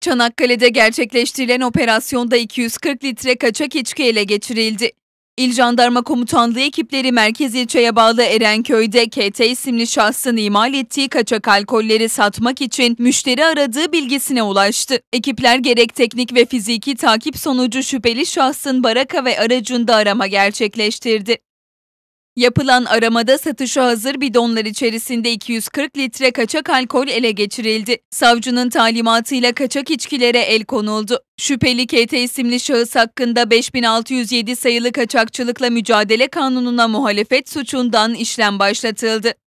Çanakkale'de gerçekleştirilen operasyonda 240 litre kaçak içki ele geçirildi. İl Jandarma Komutanlığı ekipleri merkez ilçeye bağlı Erenköy'de KT isimli şahsın imal ettiği kaçak alkolleri satmak için müşteri aradığı bilgisine ulaştı. Ekipler gerek teknik ve fiziki takip sonucu şüpheli şahsın baraka ve aracında arama gerçekleştirdi. Yapılan aramada satışa hazır bidonlar içerisinde 240 litre kaçak alkol ele geçirildi. Savcının talimatıyla kaçak içkilere el konuldu. Şüpheli KT isimli şahıs hakkında 5607 sayılı kaçakçılıkla mücadele kanununa muhalefet suçundan işlem başlatıldı.